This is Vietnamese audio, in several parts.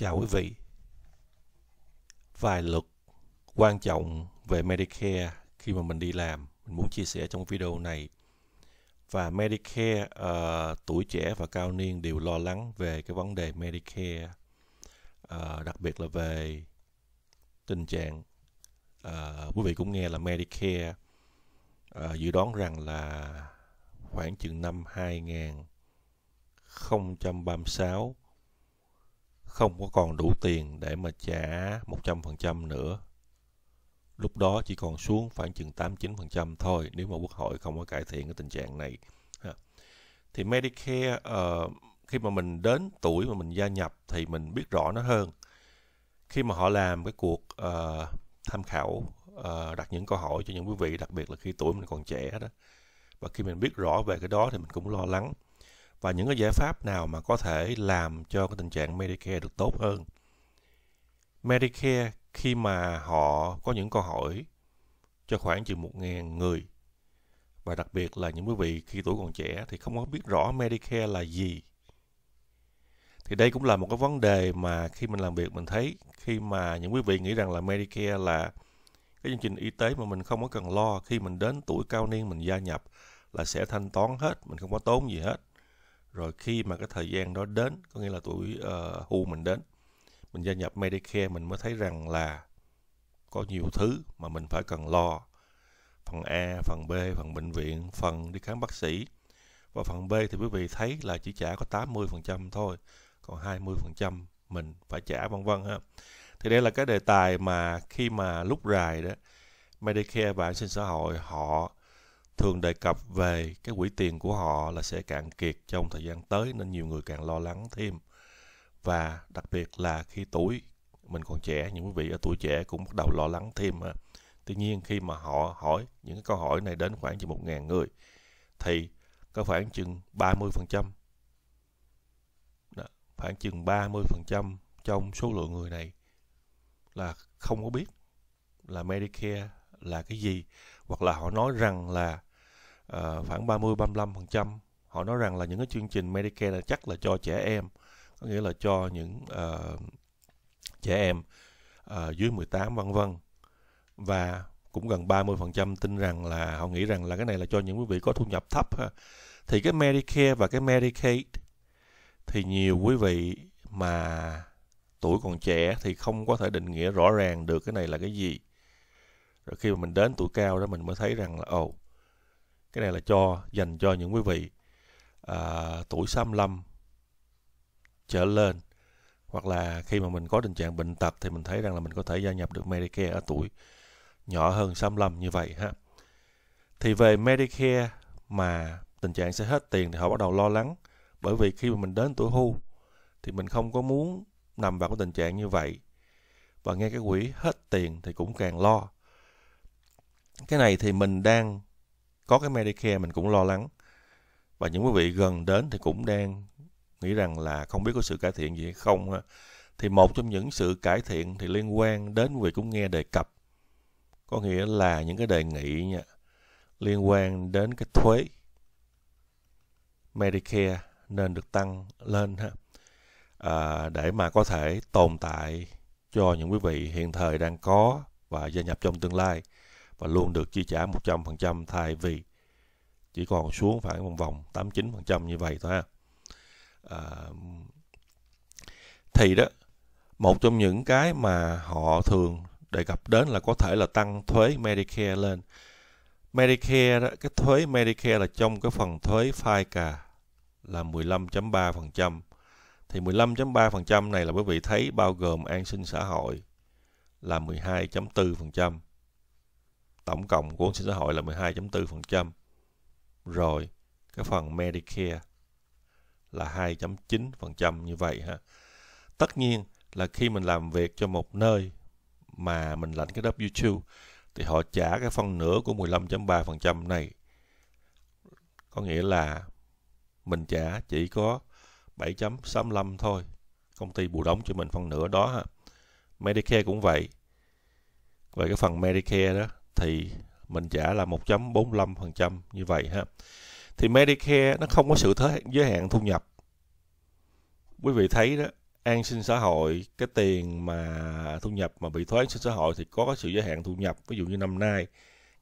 Chào quý vị. Vài luật quan trọng về Medicare khi mà mình đi làm, mình muốn chia sẻ trong video này. Và Medicare, uh, tuổi trẻ và cao niên đều lo lắng về cái vấn đề Medicare, uh, đặc biệt là về tình trạng. Uh, quý vị cũng nghe là Medicare uh, dự đoán rằng là khoảng chừng năm 2036 không có còn đủ tiền để mà trả 100% nữa. Lúc đó chỉ còn xuống khoảng chừng 8-9% thôi nếu mà quốc hội không có cải thiện cái tình trạng này. Thì Medicare ờ, khi mà mình đến tuổi mà mình gia nhập thì mình biết rõ nó hơn. Khi mà họ làm cái cuộc ờ, tham khảo ờ, đặt những câu hỏi cho những quý vị đặc biệt là khi tuổi mình còn trẻ đó và khi mình biết rõ về cái đó thì mình cũng lo lắng và những cái giải pháp nào mà có thể làm cho cái tình trạng Medicare được tốt hơn. Medicare khi mà họ có những câu hỏi cho khoảng chừng 1.000 người và đặc biệt là những quý vị khi tuổi còn trẻ thì không có biết rõ Medicare là gì. Thì đây cũng là một cái vấn đề mà khi mình làm việc mình thấy khi mà những quý vị nghĩ rằng là Medicare là cái chương trình y tế mà mình không có cần lo khi mình đến tuổi cao niên mình gia nhập là sẽ thanh toán hết, mình không có tốn gì hết rồi khi mà cái thời gian đó đến có nghĩa là tuổi uh, hưu mình đến mình gia nhập Medicare mình mới thấy rằng là có nhiều thứ mà mình phải cần lo phần A phần B phần bệnh viện phần đi khám bác sĩ và phần B thì quý vị thấy là chỉ trả có 80% thôi còn 20% mình phải trả vân vân ha thì đây là cái đề tài mà khi mà lúc rài đó Medicare và an sinh xã hội họ thường đề cập về cái quỹ tiền của họ là sẽ cạn kiệt trong thời gian tới nên nhiều người càng lo lắng thêm và đặc biệt là khi tuổi mình còn trẻ những quý vị ở tuổi trẻ cũng bắt đầu lo lắng thêm Tuy nhiên khi mà họ hỏi những cái câu hỏi này đến khoảng chừng 1.000 người thì có khoảng chừng 30% đó, khoảng chừng 30% trong số lượng người này là không có biết là Medicare là cái gì hoặc là họ nói rằng là uh, khoảng 30-35%. Họ nói rằng là những cái chương trình Medicare là chắc là cho trẻ em, có nghĩa là cho những uh, trẻ em uh, dưới 18 vân vân. Và cũng gần 30% tin rằng là họ nghĩ rằng là cái này là cho những quý vị có thu nhập thấp ha. Thì cái Medicare và cái Medicaid thì nhiều quý vị mà tuổi còn trẻ thì không có thể định nghĩa rõ ràng được cái này là cái gì. Rồi khi mà mình đến tuổi cao đó mình mới thấy rằng là ồ, oh, cái này là cho dành cho những quý vị à, tuổi 65 trở lên hoặc là khi mà mình có tình trạng bệnh tật thì mình thấy rằng là mình có thể gia nhập được Medicare ở tuổi nhỏ hơn 65 như vậy ha. Thì về Medicare mà tình trạng sẽ hết tiền thì họ bắt đầu lo lắng bởi vì khi mà mình đến tuổi hưu thì mình không có muốn nằm vào cái tình trạng như vậy và nghe cái quỹ hết tiền thì cũng càng lo cái này thì mình đang có cái Medicare mình cũng lo lắng và những quý vị gần đến thì cũng đang nghĩ rằng là không biết có sự cải thiện gì hay không thì một trong những sự cải thiện thì liên quan đến quý vị cũng nghe đề cập có nghĩa là những cái đề nghị nha, liên quan đến cái thuế Medicare nên được tăng lên ha à, để mà có thể tồn tại cho những quý vị hiện thời đang có và gia nhập trong tương lai và luôn được chi trả 100% thay vì chỉ còn xuống khoảng vòng vòng 89% như vậy thôi ha. À, thì đó một trong những cái mà họ thường đề cập đến là có thể là tăng thuế Medicare lên. Medicare đó, cái thuế Medicare là trong cái phần thuế FICA là 15.3%. Thì 15.3% này là quý vị thấy bao gồm an sinh xã hội là 12.4% tổng cộng của sinh xã hội là 12.4%. Rồi, cái phần Medicare là 2.9% như vậy ha. Tất nhiên là khi mình làm việc cho một nơi mà mình lãnh cái W2 thì họ trả cái phần nửa của 15.3% này. Có nghĩa là mình trả chỉ có 7.65 thôi. Công ty bù đóng cho mình phần nửa đó ha. Medicare cũng vậy. Về cái phần Medicare đó thì mình trả là 1.45% như vậy ha. Thì Medicare nó không có sự thế giới hạn thu nhập. Quý vị thấy đó, an sinh xã hội, cái tiền mà thu nhập mà bị thuế an sinh xã hội thì có sự giới hạn thu nhập. Ví dụ như năm nay,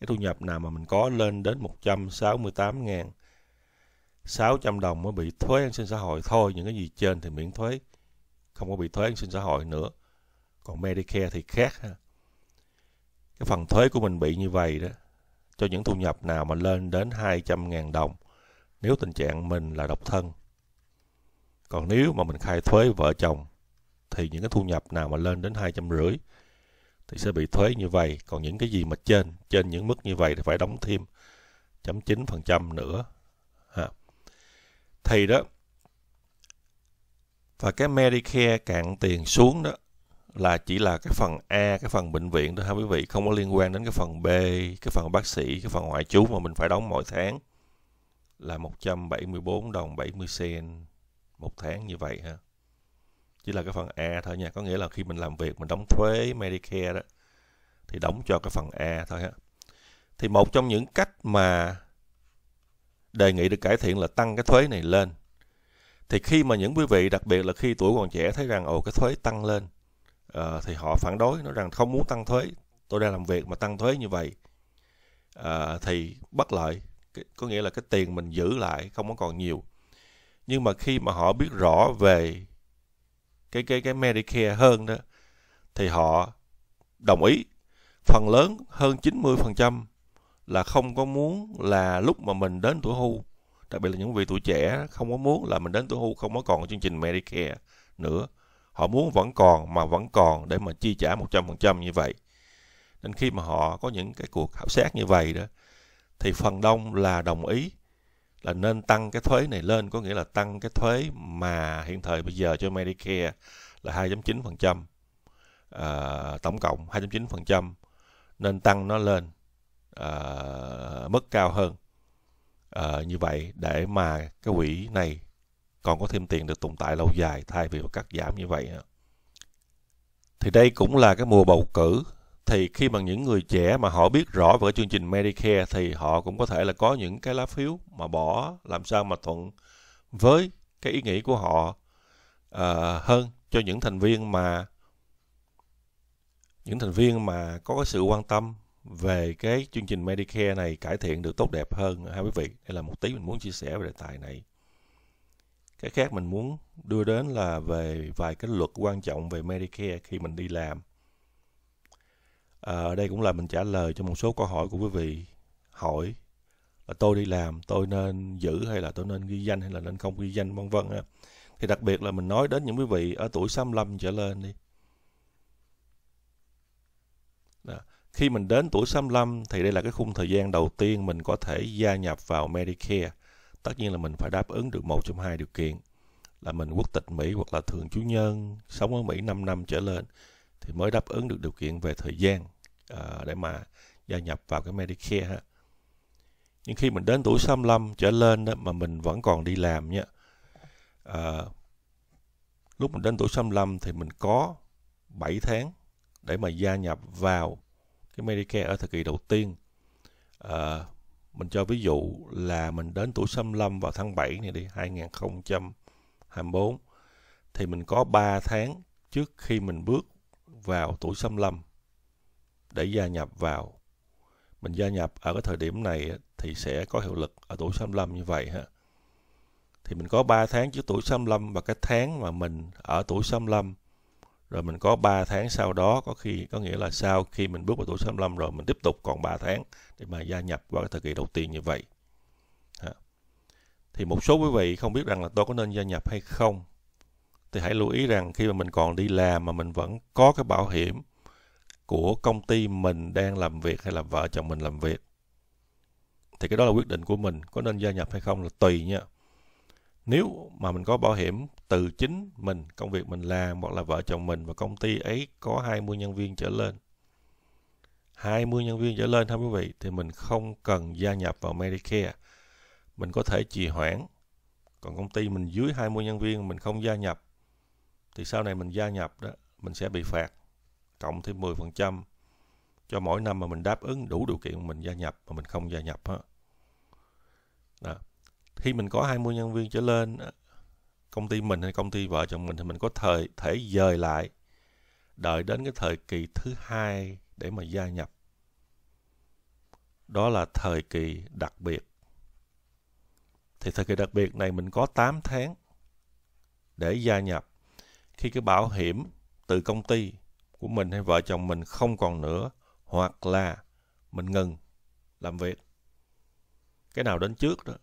cái thu nhập nào mà mình có lên đến 168 ngàn 600 đồng mới bị thuế an sinh xã hội thôi. Những cái gì trên thì miễn thuế, không có bị thuế an sinh xã hội nữa. Còn Medicare thì khác ha cái phần thuế của mình bị như vậy đó cho những thu nhập nào mà lên đến 200.000 đồng nếu tình trạng mình là độc thân. Còn nếu mà mình khai thuế vợ chồng thì những cái thu nhập nào mà lên đến rưỡi thì sẽ bị thuế như vậy. Còn những cái gì mà trên, trên những mức như vậy thì phải đóng thêm 0.9% nữa. Ha. Thì đó, và cái Medicare cạn tiền xuống đó là chỉ là cái phần A, cái phần bệnh viện thôi ha quý vị, không có liên quan đến cái phần B, cái phần bác sĩ, cái phần ngoại trú mà mình phải đóng mỗi tháng là 174 đồng 70 sen một tháng như vậy ha. Chỉ là cái phần A thôi nha, có nghĩa là khi mình làm việc mình đóng thuế Medicare đó thì đóng cho cái phần A thôi ha. Thì một trong những cách mà đề nghị được cải thiện là tăng cái thuế này lên. Thì khi mà những quý vị, đặc biệt là khi tuổi còn trẻ thấy rằng ồ cái thuế tăng lên uh, thì họ phản đối nói rằng không muốn tăng thuế tôi đang làm việc mà tăng thuế như vậy uh, thì bất lợi có nghĩa là cái tiền mình giữ lại không có còn nhiều nhưng mà khi mà họ biết rõ về cái cái cái Medicare hơn đó thì họ đồng ý phần lớn hơn 90% là không có muốn là lúc mà mình đến tuổi hưu đặc biệt là những vị tuổi trẻ không có muốn là mình đến tuổi hưu không có còn chương trình Medicare nữa Họ muốn vẫn còn mà vẫn còn để mà chi trả 100% như vậy. Nên khi mà họ có những cái cuộc khảo sát như vậy đó, thì phần đông là đồng ý là nên tăng cái thuế này lên, có nghĩa là tăng cái thuế mà hiện thời bây giờ cho Medicare là 2.9%, à, ờ, tổng cộng 2.9%, nên tăng nó lên à, mức cao hơn. À, như vậy để mà cái quỹ này còn có thêm tiền được tồn tại lâu dài thay vì cắt giảm như vậy thì đây cũng là cái mùa bầu cử thì khi mà những người trẻ mà họ biết rõ về cái chương trình Medicare thì họ cũng có thể là có những cái lá phiếu mà bỏ làm sao mà thuận với cái ý nghĩ của họ uh, hơn cho những thành viên mà những thành viên mà có cái sự quan tâm về cái chương trình Medicare này cải thiện được tốt đẹp hơn ha quý vị đây là một tí mình muốn chia sẻ về đề tài này cái khác mình muốn đưa đến là về vài cái luật quan trọng về Medicare khi mình đi làm à, ở đây cũng là mình trả lời cho một số câu hỏi của quý vị hỏi là tôi đi làm tôi nên giữ hay là tôi nên ghi danh hay là nên không ghi danh vân vân thì đặc biệt là mình nói đến những quý vị ở tuổi 65 trở lên đi Đó. khi mình đến tuổi 65 thì đây là cái khung thời gian đầu tiên mình có thể gia nhập vào Medicare tất nhiên là mình phải đáp ứng được một trong hai điều kiện là mình quốc tịch Mỹ hoặc là thường trú nhân sống ở Mỹ 5 năm trở lên thì mới đáp ứng được điều kiện về thời gian uh, để mà gia nhập vào cái Medicare ha. Nhưng khi mình đến tuổi 65 trở lên đó, mà mình vẫn còn đi làm nha. À, lúc mình đến tuổi 65 thì mình có 7 tháng để mà gia nhập vào cái Medicare ở thời kỳ đầu tiên. À, mình cho ví dụ là mình đến tuổi 65 vào tháng 7 này đi, 2024, thì mình có 3 tháng trước khi mình bước vào tuổi 65 để gia nhập vào. Mình gia nhập ở cái thời điểm này thì sẽ có hiệu lực ở tuổi 65 như vậy ha. Thì mình có 3 tháng trước tuổi 65 và cái tháng mà mình ở tuổi 65 rồi mình có 3 tháng sau đó có khi có nghĩa là sau khi mình bước vào tuổi 65 rồi mình tiếp tục còn 3 tháng để mà gia nhập vào cái thời kỳ đầu tiên như vậy à. thì một số quý vị không biết rằng là tôi có nên gia nhập hay không thì hãy lưu ý rằng khi mà mình còn đi làm mà mình vẫn có cái bảo hiểm của công ty mình đang làm việc hay là vợ chồng mình làm việc thì cái đó là quyết định của mình có nên gia nhập hay không là tùy nha nếu mà mình có bảo hiểm từ chính mình công việc mình làm hoặc là vợ chồng mình và công ty ấy có 20 nhân viên trở lên 20 nhân viên trở lên thưa quý vị thì mình không cần gia nhập vào Medicare mình có thể trì hoãn còn công ty mình dưới 20 nhân viên mình không gia nhập thì sau này mình gia nhập đó mình sẽ bị phạt cộng thêm 10% cho mỗi năm mà mình đáp ứng đủ điều kiện mình gia nhập mà mình không gia nhập ha. Đó khi mình có 20 nhân viên trở lên ờ, công ty mình hay công ty vợ chồng mình thì mình có thời thể dời lại đợi đến cái thời kỳ thứ hai để mà gia nhập đó là thời kỳ đặc biệt thì thời kỳ đặc biệt này mình có 8 tháng để gia nhập khi cái bảo hiểm từ công ty của mình hay vợ chồng mình không còn nữa hoặc là mình ngừng làm việc cái nào đến trước đó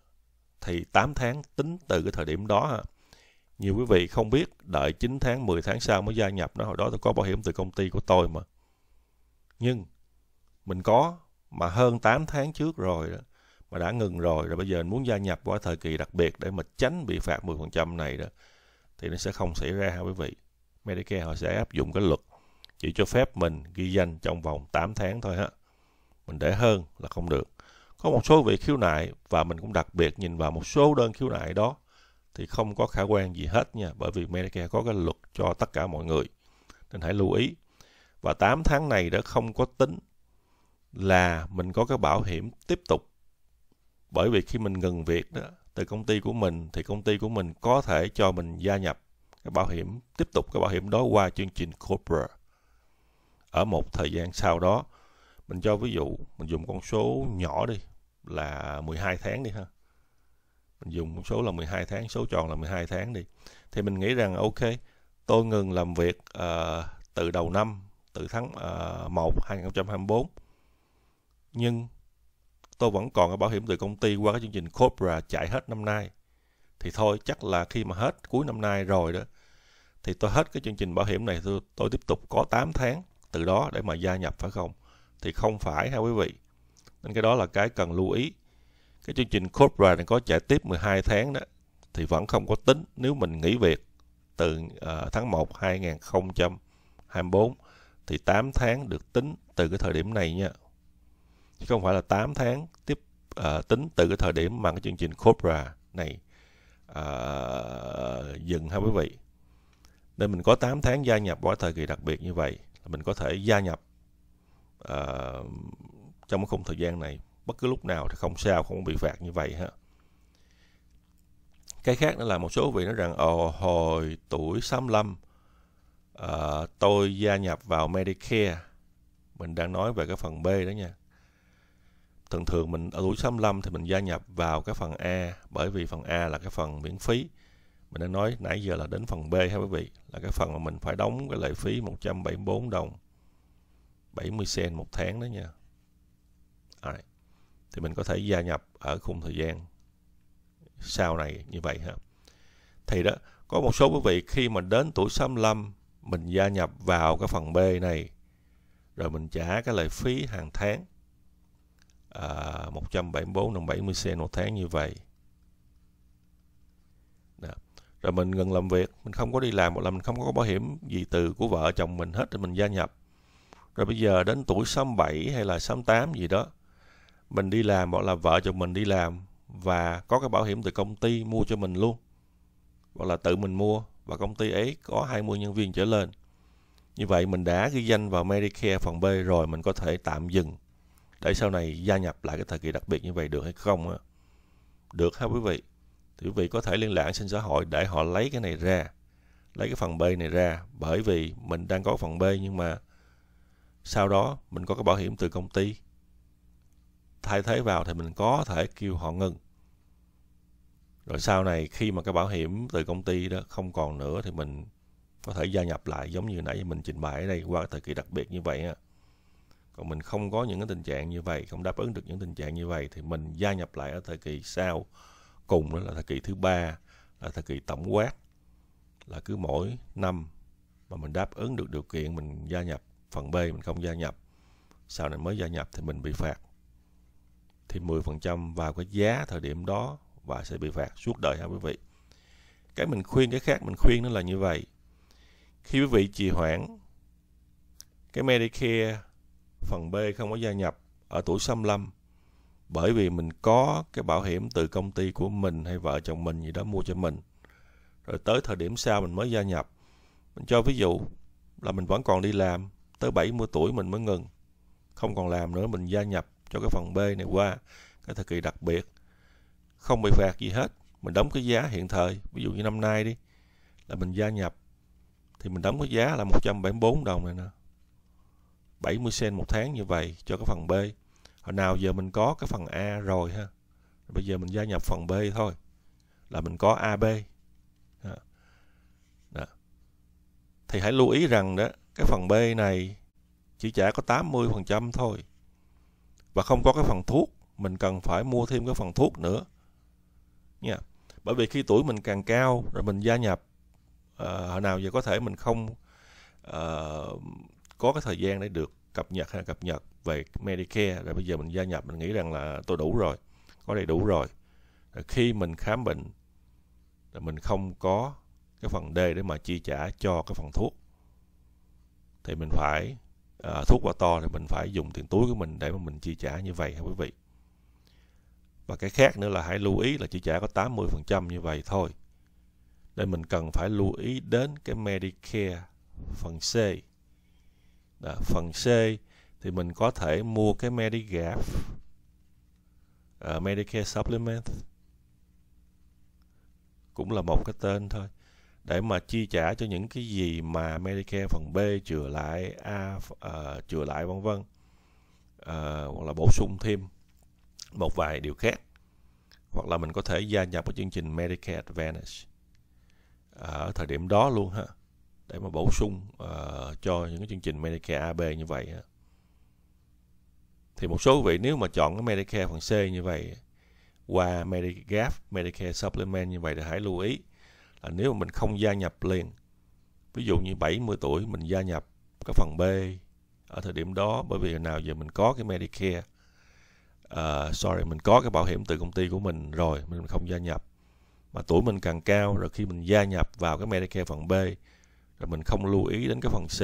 thì 8 tháng tính từ cái thời điểm đó ha nhiều quý vị không biết đợi 9 tháng 10 tháng sau mới gia nhập đó hồi đó tôi có bảo hiểm từ công ty của tôi mà nhưng mình có mà hơn 8 tháng trước rồi đó mà đã ngừng rồi rồi bây giờ muốn gia nhập qua thời kỳ đặc biệt để mà tránh bị phạt 10% này đó thì nó sẽ không xảy ra ha quý vị Medicare họ sẽ áp dụng cái luật chỉ cho phép mình ghi danh trong vòng 8 tháng thôi ha mình để hơn là không được có một số vị khiếu nại và mình cũng đặc biệt nhìn vào một số đơn khiếu nại đó thì không có khả quan gì hết nha bởi vì Medicare có cái luật cho tất cả mọi người nên hãy lưu ý và 8 tháng này đã không có tính là mình có cái bảo hiểm tiếp tục bởi vì khi mình ngừng việc đó từ công ty của mình thì công ty của mình có thể cho mình gia nhập cái bảo hiểm tiếp tục cái bảo hiểm đó qua chương trình corporate ở một thời gian sau đó mình cho ví dụ mình dùng con số nhỏ đi là 12 tháng đi ha mình dùng con số là 12 tháng số tròn là 12 tháng đi thì mình nghĩ rằng ok tôi ngừng làm việc uh, từ đầu năm từ tháng uh, 1 2024 nhưng tôi vẫn còn cái bảo hiểm từ công ty qua cái chương trình Cobra chạy hết năm nay thì thôi chắc là khi mà hết cuối năm nay rồi đó thì tôi hết cái chương trình bảo hiểm này tôi, tôi tiếp tục có 8 tháng từ đó để mà gia nhập phải không thì không phải ha quý vị nên cái đó là cái cần lưu ý cái chương trình corporate này có chạy tiếp 12 tháng đó thì vẫn không có tính nếu mình nghỉ việc từ uh, tháng 1 2024 thì 8 tháng được tính từ cái thời điểm này nha chứ không phải là 8 tháng tiếp uh, tính từ cái thời điểm mà cái chương trình Cobra này uh, dừng ha quý vị nên mình có 8 tháng gia nhập vào thời kỳ đặc biệt như vậy mình có thể gia nhập à, trong cái khung thời gian này bất cứ lúc nào thì không sao không bị phạt như vậy ha cái khác nữa là một số vị nói rằng ồ hồi tuổi 65 à, ờ, tôi gia nhập vào Medicare mình đang nói về cái phần B đó nha thường thường mình ở tuổi 65 thì mình gia nhập vào cái phần A bởi vì phần A là cái phần miễn phí mình đã nói nãy giờ là đến phần B ha quý vị là cái phần mà mình phải đóng cái lệ phí 174 đồng 70 sen một tháng đó nha right. thì mình có thể gia nhập ở khung thời gian sau này như vậy ha thì đó có một số quý vị khi mà đến tuổi 65 mình gia nhập vào cái phần B này rồi mình trả cái lệ phí hàng tháng à, 174,70 sen một tháng như vậy đó. rồi mình ngừng làm việc mình không có đi làm một là mình không có bảo hiểm gì từ của vợ chồng mình hết thì mình gia nhập rồi bây giờ đến tuổi 67 hay là 68 gì đó mình đi làm hoặc là vợ chồng mình đi làm và có cái bảo hiểm từ công ty mua cho mình luôn hoặc là tự mình mua và công ty ấy có 20 nhân viên trở lên như vậy mình đã ghi danh vào Medicare phần B rồi mình có thể tạm dừng để sau này gia nhập lại cái thời kỳ đặc biệt như vậy được hay không á? được ha quý vị thì quý vị có thể liên lạc xin xã hội để họ lấy cái này ra lấy cái phần B này ra bởi vì mình đang có phần B nhưng mà sau đó mình có cái bảo hiểm từ công ty thay thế vào thì mình có thể kêu họ ngừng rồi sau này khi mà cái bảo hiểm từ công ty đó không còn nữa thì mình có thể gia nhập lại giống như nãy mình trình bày ở đây qua thời kỳ đặc biệt như vậy á còn mình không có những cái tình trạng như vậy không đáp ứng được những tình trạng như vậy thì mình gia nhập lại ở thời kỳ sau cùng đó là thời kỳ thứ ba là thời kỳ tổng quát là cứ mỗi năm mà mình đáp ứng được điều kiện mình gia nhập phần B mình không gia nhập sau này mới gia nhập thì mình bị phạt thì 10% vào cái giá thời điểm đó và sẽ bị phạt suốt đời ha quý vị cái mình khuyên cái khác mình khuyên nó là như vậy khi quý vị trì hoãn cái Medicare phần B không có gia nhập ở tuổi 65 bởi vì mình có cái bảo hiểm từ công ty của mình hay vợ chồng mình gì đó mua cho mình rồi tới thời điểm sau mình mới gia nhập mình cho ví dụ là mình vẫn còn đi làm tới 70 tuổi mình mới ngừng không còn làm nữa mình gia nhập cho cái phần B này qua cái thời kỳ đặc biệt không bị phạt gì hết mình đóng cái giá hiện thời ví dụ như năm nay đi là mình gia nhập thì mình đóng cái giá là 174 đồng này nè 70 sen một tháng như vậy cho cái phần B hồi nào giờ mình có cái phần A rồi ha bây giờ mình gia nhập phần B thôi là mình có AB đó. thì hãy lưu ý rằng đó cái phần B này chỉ trả có 80% thôi. Và không có cái phần thuốc, mình cần phải mua thêm cái phần thuốc nữa. Nha. Bởi vì khi tuổi mình càng cao rồi mình gia nhập ờ, hồi uh, nào giờ có thể mình không uh, có cái thời gian để được cập nhật hay cập nhật về Medicare rồi bây giờ mình gia nhập mình nghĩ rằng là tôi đủ rồi, có đầy đủ rồi. Rồi khi mình khám bệnh là mình không có cái phần D để mà chi trả cho cái phần thuốc thì mình phải à, thuốc quá to thì mình phải dùng tiền túi của mình để mà mình chi trả như vậy ha quý vị và cái khác nữa là hãy lưu ý là chi trả có 80% như vậy thôi nên mình cần phải lưu ý đến cái Medicare phần C Đó, phần C thì mình có thể mua cái Medigap uh, Medicare Supplement cũng là một cái tên thôi để mà chi trả cho những cái gì mà Medicare phần B chừa lại A uh, chừa lại vân vân uh, hoặc là bổ sung thêm một vài điều khác hoặc là mình có thể gia nhập vào chương trình Medicare Advantage ở thời điểm đó luôn ha để mà bổ sung uh, cho những cái chương trình Medicare AB như vậy ha. thì một số vị nếu mà chọn cái Medicare phần C như vậy qua Medigap, Medicare Supplement như vậy thì hãy lưu ý là nếu mình không gia nhập liền ví dụ như 70 tuổi mình gia nhập cái phần B ở thời điểm đó bởi vì nào giờ mình có cái Medicare uh, sorry mình có cái bảo hiểm từ công ty của mình rồi mình không gia nhập mà tuổi mình càng cao rồi khi mình gia nhập vào cái Medicare phần B rồi mình không lưu ý đến cái phần C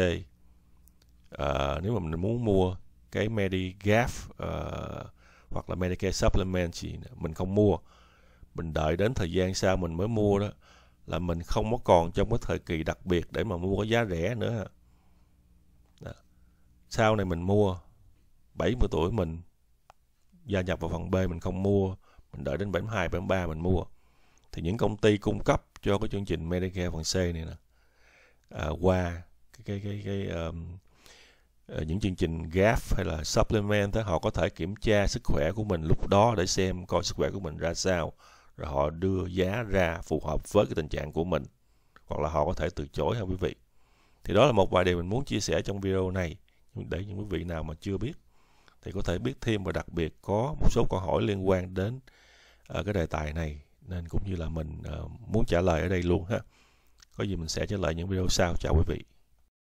uh, nếu mà mình muốn mua cái Medigap uh, hoặc là Medicare Supplement gì mình không mua mình đợi đến thời gian sau mình mới mua đó là mình không có còn trong cái thời kỳ đặc biệt để mà mua cái giá rẻ nữa đó. sau này mình mua 70 tuổi mình gia nhập vào phần B mình không mua mình đợi đến 72, 73 mình mua thì những công ty cung cấp cho cái chương trình Medicare phần C này nè à, qua cái cái cái, cái um, những chương trình GAF hay là supplement đó, họ có thể kiểm tra sức khỏe của mình lúc đó để xem coi sức khỏe của mình ra sao rồi họ đưa giá ra phù hợp với cái tình trạng của mình hoặc là họ có thể từ chối ha quý vị thì đó là một vài điều mình muốn chia sẻ trong video này để những quý vị nào mà chưa biết thì có thể biết thêm và đặc biệt có một số câu hỏi liên quan đến uh, cái đề tài này nên cũng như là mình uh, muốn trả lời ở đây luôn ha có gì mình sẽ trả lời những video sau chào quý vị